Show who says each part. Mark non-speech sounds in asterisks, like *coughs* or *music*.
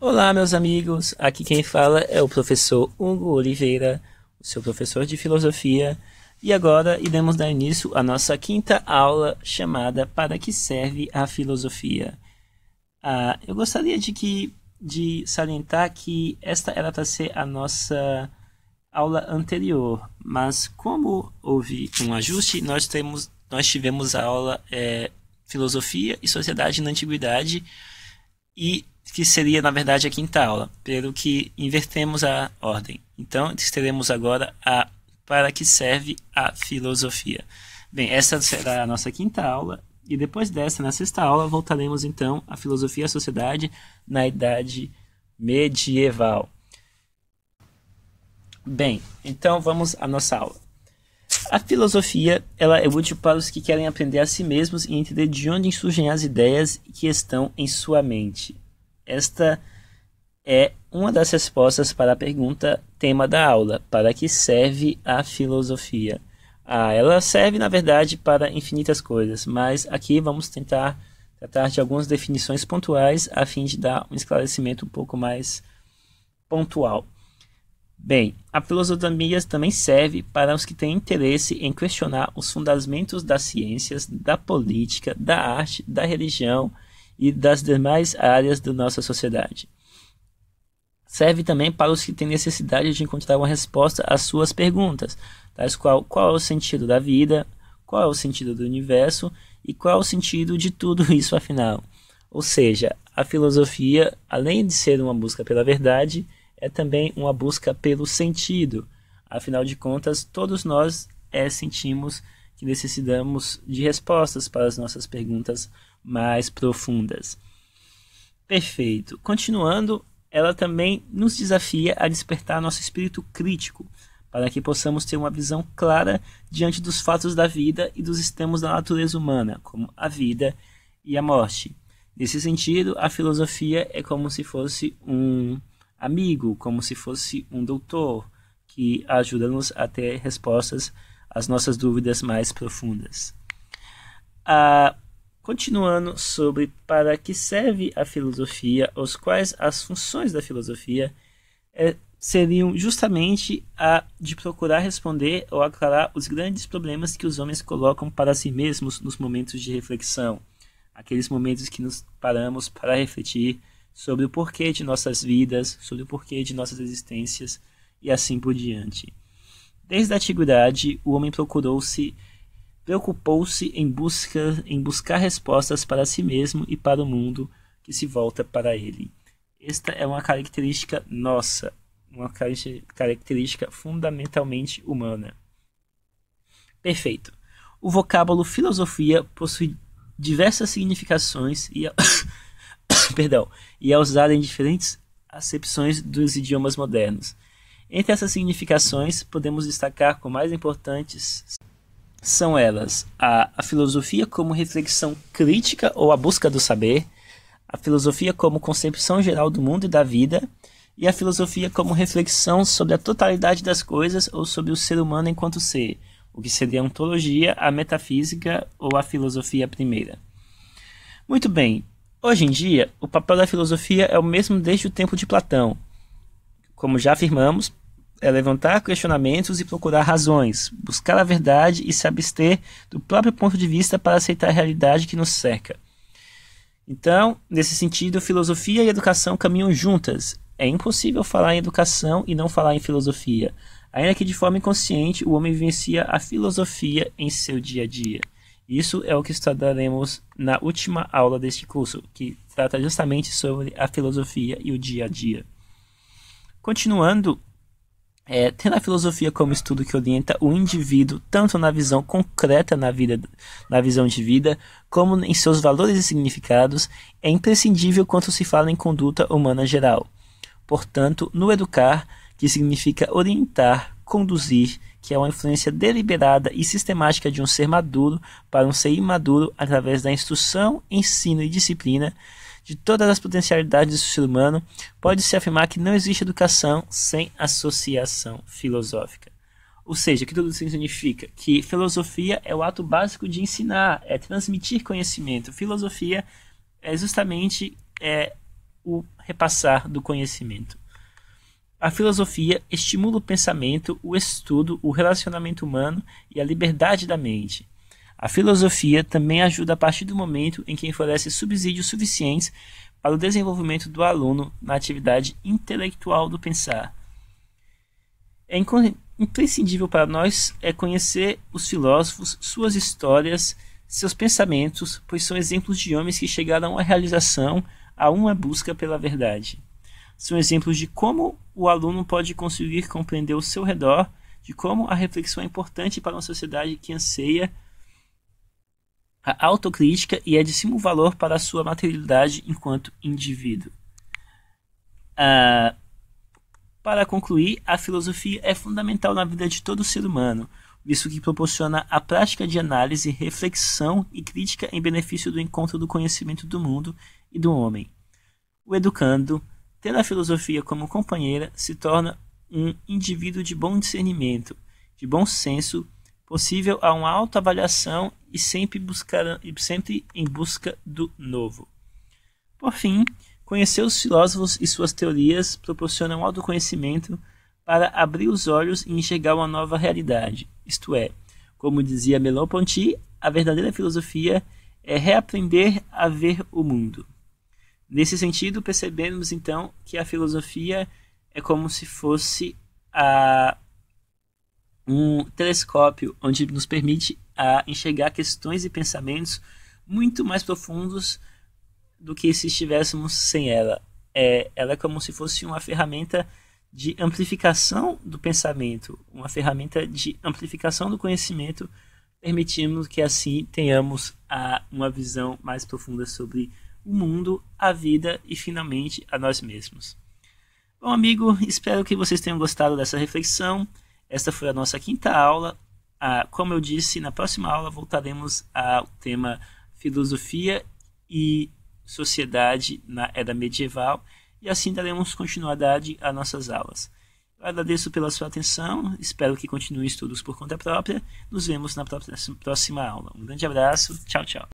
Speaker 1: Olá, meus amigos. Aqui quem fala é o professor Hugo Oliveira, o seu professor de filosofia. E agora iremos dar início à nossa quinta aula chamada Para que serve a filosofia? Ah, eu gostaria de, que, de salientar que esta era para tá ser a nossa aula anterior, mas como houve um ajuste, nós, temos, nós tivemos a aula é, Filosofia e Sociedade na Antiguidade e que seria na verdade a quinta aula, pelo que invertemos a ordem. Então, teremos agora a para que serve a filosofia. Bem, essa será a nossa quinta aula e depois dessa, na sexta aula, voltaremos então à filosofia e à sociedade na idade medieval. Bem, então vamos à nossa aula. A filosofia ela é útil para os que querem aprender a si mesmos e entender de onde surgem as ideias que estão em sua mente. Esta é uma das respostas para a pergunta tema da aula: para que serve a filosofia? Ah, ela serve, na verdade, para infinitas coisas, mas aqui vamos tentar tratar de algumas definições pontuais a fim de dar um esclarecimento um pouco mais pontual. Bem, a filosofia também serve para os que têm interesse em questionar os fundamentos das ciências, da política, da arte, da religião, e das demais áreas da nossa sociedade. Serve também para os que têm necessidade de encontrar uma resposta às suas perguntas, tais qual qual é o sentido da vida, qual é o sentido do universo e qual é o sentido de tudo *laughs* isso afinal. Ou seja, a filosofia, além de ser uma busca pela verdade, é também uma busca pelo sentido. Afinal de contas, todos nós é, sentimos que necessitamos de respostas para as nossas perguntas mais profundas. Perfeito. Continuando, ela também nos desafia a despertar nosso espírito crítico, para que possamos ter uma visão clara diante dos fatos da vida e dos extremos da natureza humana, como a vida e a morte. Nesse sentido, a filosofia é como se fosse um amigo, como se fosse um doutor, que ajuda-nos a ter respostas as nossas dúvidas mais profundas. Ah, continuando sobre para que serve a filosofia, os quais as funções da filosofia é, seriam justamente a de procurar responder ou aclarar os grandes problemas que os homens colocam para si mesmos nos momentos de reflexão, aqueles momentos que nos paramos para refletir sobre o porquê de nossas vidas, sobre o porquê de nossas existências e assim por diante. Desde a antiguidade, o homem procurou-se preocupou-se em busca em buscar respostas para si mesmo e para o mundo que se volta para ele. Esta é uma característica nossa, uma característica fundamentalmente humana. Perfeito. O vocábulo filosofia possui diversas significações e é, *coughs* perdão, e é usado em diferentes acepções dos idiomas modernos. Entre essas significações, podemos destacar como mais importantes são elas a, a filosofia como reflexão crítica ou a busca do saber, a filosofia como concepção geral do mundo e da vida, e a filosofia como reflexão sobre a totalidade das coisas ou sobre o ser humano enquanto ser, o que seria a ontologia, a metafísica ou a filosofia primeira. Muito bem, hoje em dia, o papel da filosofia é o mesmo desde o tempo de Platão, como já afirmamos, é levantar questionamentos e procurar razões, buscar a verdade e se abster do próprio ponto de vista para aceitar a realidade que nos cerca. Então, nesse sentido, filosofia e educação caminham juntas. É impossível falar em educação e não falar em filosofia, ainda que de forma inconsciente o homem vivencia a filosofia em seu dia a dia. Isso é o que estudaremos na última aula deste curso, que trata justamente sobre a filosofia e o dia a dia. Continuando, é, tendo a filosofia como estudo que orienta o indivíduo tanto na visão concreta na vida, na visão de vida, como em seus valores e significados, é imprescindível quando se fala em conduta humana geral. Portanto, no educar, que significa orientar, conduzir, que é uma influência deliberada e sistemática de um ser maduro para um ser imaduro através da instrução, ensino e disciplina, de todas as potencialidades do ser humano, pode-se afirmar que não existe educação sem associação filosófica. Ou seja, que tudo isso significa que filosofia é o ato básico de ensinar, é transmitir conhecimento. Filosofia é justamente é, o repassar do conhecimento. A filosofia estimula o pensamento, o estudo, o relacionamento humano e a liberdade da mente. A filosofia também ajuda a partir do momento em que oferece subsídios suficientes para o desenvolvimento do aluno na atividade intelectual do pensar. É imprescindível para nós é conhecer os filósofos, suas histórias, seus pensamentos, pois são exemplos de homens que chegaram à realização a uma busca pela verdade. São exemplos de como o aluno pode conseguir compreender o seu redor, de como a reflexão é importante para uma sociedade que anseia a autocrítica e é de sumo valor para a sua materialidade enquanto indivíduo. Ah, para concluir, a filosofia é fundamental na vida de todo ser humano, visto que proporciona a prática de análise, reflexão e crítica em benefício do encontro do conhecimento do mundo e do homem. O educando, tendo a filosofia como companheira, se torna um indivíduo de bom discernimento, de bom senso possível a uma autoavaliação e sempre, buscar, e sempre em busca do novo. Por fim, conhecer os filósofos e suas teorias proporciona um autoconhecimento para abrir os olhos e enxergar uma nova realidade, isto é, como dizia melon ponty a verdadeira filosofia é reaprender a ver o mundo. Nesse sentido, percebemos então que a filosofia é como se fosse a um telescópio onde nos permite a enxergar questões e pensamentos muito mais profundos do que se estivéssemos sem ela. É, ela é como se fosse uma ferramenta de amplificação do pensamento, uma ferramenta de amplificação do conhecimento, permitindo que assim tenhamos a, uma visão mais profunda sobre o mundo, a vida e finalmente a nós mesmos. Bom, amigo, espero que vocês tenham gostado dessa reflexão. Essa foi a nossa quinta aula. Ah, como eu disse, na próxima aula voltaremos ao tema filosofia e sociedade na era medieval e assim daremos continuidade às nossas aulas. Eu agradeço pela sua atenção, espero que continue estudos por conta própria. Nos vemos na próxima aula. Um grande abraço, tchau, tchau.